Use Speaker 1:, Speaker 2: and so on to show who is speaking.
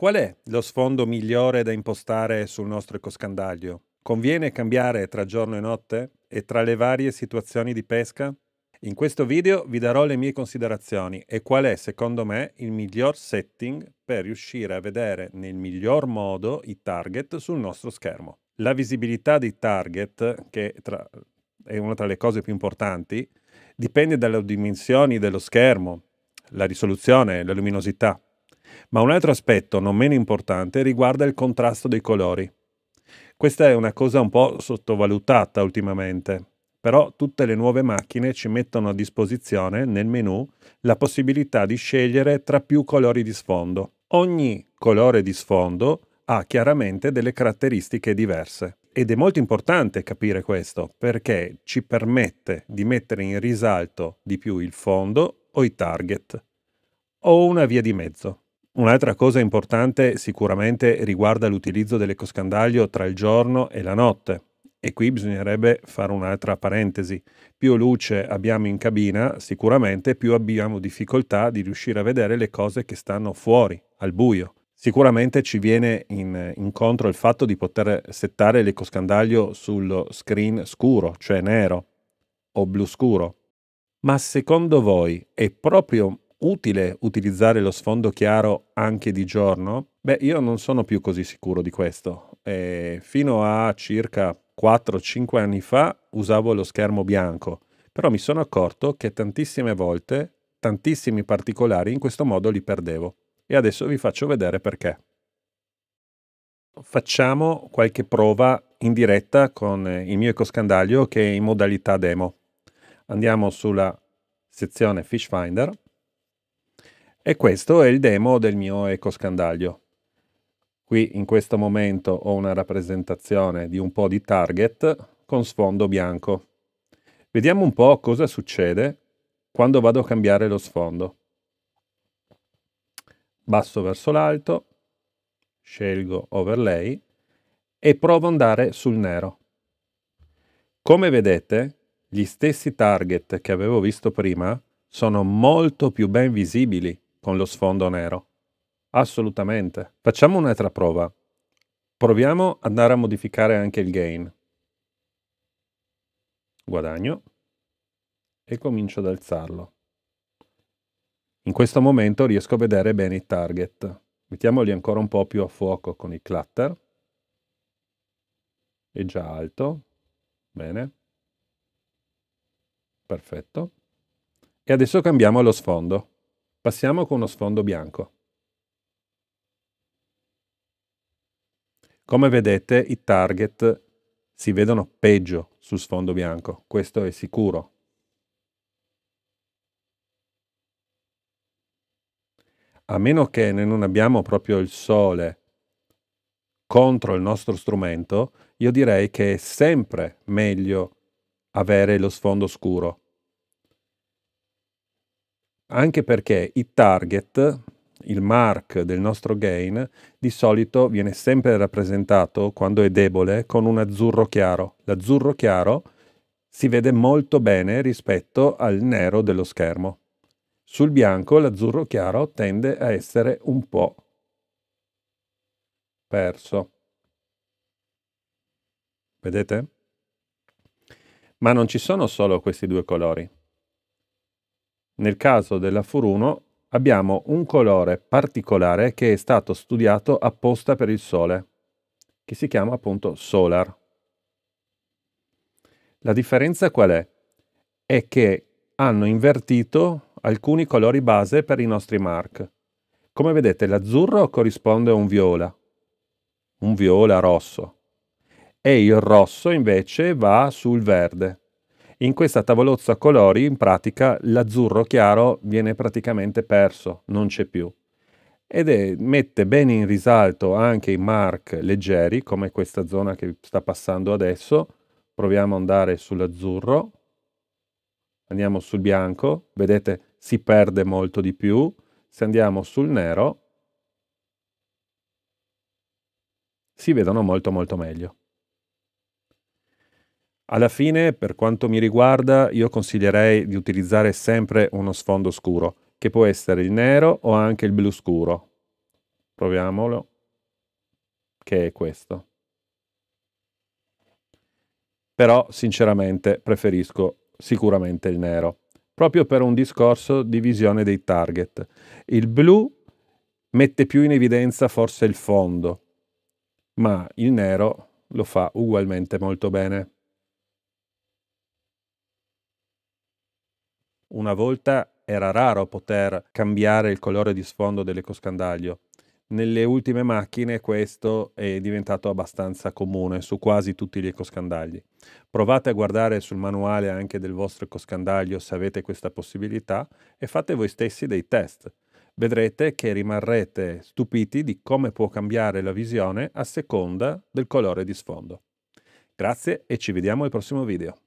Speaker 1: Qual è lo sfondo migliore da impostare sul nostro ecoscandaglio? Conviene cambiare tra giorno e notte e tra le varie situazioni di pesca? In questo video vi darò le mie considerazioni e qual è secondo me il miglior setting per riuscire a vedere nel miglior modo i target sul nostro schermo. La visibilità dei target, che è una tra le cose più importanti, dipende dalle dimensioni dello schermo, la risoluzione, la luminosità. Ma un altro aspetto non meno importante riguarda il contrasto dei colori. Questa è una cosa un po' sottovalutata ultimamente, però tutte le nuove macchine ci mettono a disposizione nel menu la possibilità di scegliere tra più colori di sfondo. Ogni colore di sfondo ha chiaramente delle caratteristiche diverse. Ed è molto importante capire questo perché ci permette di mettere in risalto di più il fondo o i target o una via di mezzo. Un'altra cosa importante sicuramente riguarda l'utilizzo dell'ecoscandaglio tra il giorno e la notte. E qui bisognerebbe fare un'altra parentesi. Più luce abbiamo in cabina, sicuramente più abbiamo difficoltà di riuscire a vedere le cose che stanno fuori, al buio. Sicuramente ci viene in incontro il fatto di poter settare l'ecoscandaglio sullo screen scuro, cioè nero o blu scuro. Ma secondo voi è proprio utile utilizzare lo sfondo chiaro anche di giorno? Beh, io non sono più così sicuro di questo. E fino a circa 4-5 anni fa usavo lo schermo bianco, però mi sono accorto che tantissime volte, tantissimi particolari in questo modo li perdevo. E adesso vi faccio vedere perché. Facciamo qualche prova in diretta con il mio ecoscandaglio che è in modalità demo. Andiamo sulla sezione Fish Finder e questo è il demo del mio ecoscandaglio. Qui in questo momento ho una rappresentazione di un po' di target con sfondo bianco. Vediamo un po' cosa succede quando vado a cambiare lo sfondo. Basso verso l'alto, scelgo overlay e provo ad andare sul nero. Come vedete, gli stessi target che avevo visto prima sono molto più ben visibili con lo sfondo nero. Assolutamente. Facciamo un'altra prova. Proviamo ad andare a modificare anche il gain. Guadagno e comincio ad alzarlo. In questo momento riesco a vedere bene i target. Mettiamoli ancora un po' più a fuoco con il clutter. È già alto. Bene. Perfetto. E adesso cambiamo lo sfondo. Passiamo con uno sfondo bianco. Come vedete i target si vedono peggio su sfondo bianco, questo è sicuro. A meno che noi non abbiamo proprio il sole contro il nostro strumento, io direi che è sempre meglio avere lo sfondo scuro anche perché il target, il mark del nostro gain, di solito viene sempre rappresentato, quando è debole, con un azzurro chiaro. L'azzurro chiaro si vede molto bene rispetto al nero dello schermo. Sul bianco l'azzurro chiaro tende a essere un po' perso. Vedete? Ma non ci sono solo questi due colori. Nel caso della furuno abbiamo un colore particolare che è stato studiato apposta per il sole, che si chiama appunto solar. La differenza qual è? È che hanno invertito alcuni colori base per i nostri mark. Come vedete l'azzurro corrisponde a un viola, un viola rosso, e il rosso invece va sul verde. In questa tavolozza colori, in pratica, l'azzurro chiaro viene praticamente perso, non c'è più. Ed è, mette bene in risalto anche i mark leggeri, come questa zona che sta passando adesso. Proviamo ad andare sull'azzurro, andiamo sul bianco, vedete si perde molto di più. Se andiamo sul nero, si vedono molto molto meglio. Alla fine, per quanto mi riguarda, io consiglierei di utilizzare sempre uno sfondo scuro, che può essere il nero o anche il blu scuro. Proviamolo, che è questo. Però, sinceramente, preferisco sicuramente il nero, proprio per un discorso di visione dei target. Il blu mette più in evidenza forse il fondo, ma il nero lo fa ugualmente molto bene. Una volta era raro poter cambiare il colore di sfondo dell'ecoscandaglio. Nelle ultime macchine questo è diventato abbastanza comune su quasi tutti gli ecoscandagli. Provate a guardare sul manuale anche del vostro ecoscandaglio se avete questa possibilità e fate voi stessi dei test. Vedrete che rimarrete stupiti di come può cambiare la visione a seconda del colore di sfondo. Grazie e ci vediamo al prossimo video.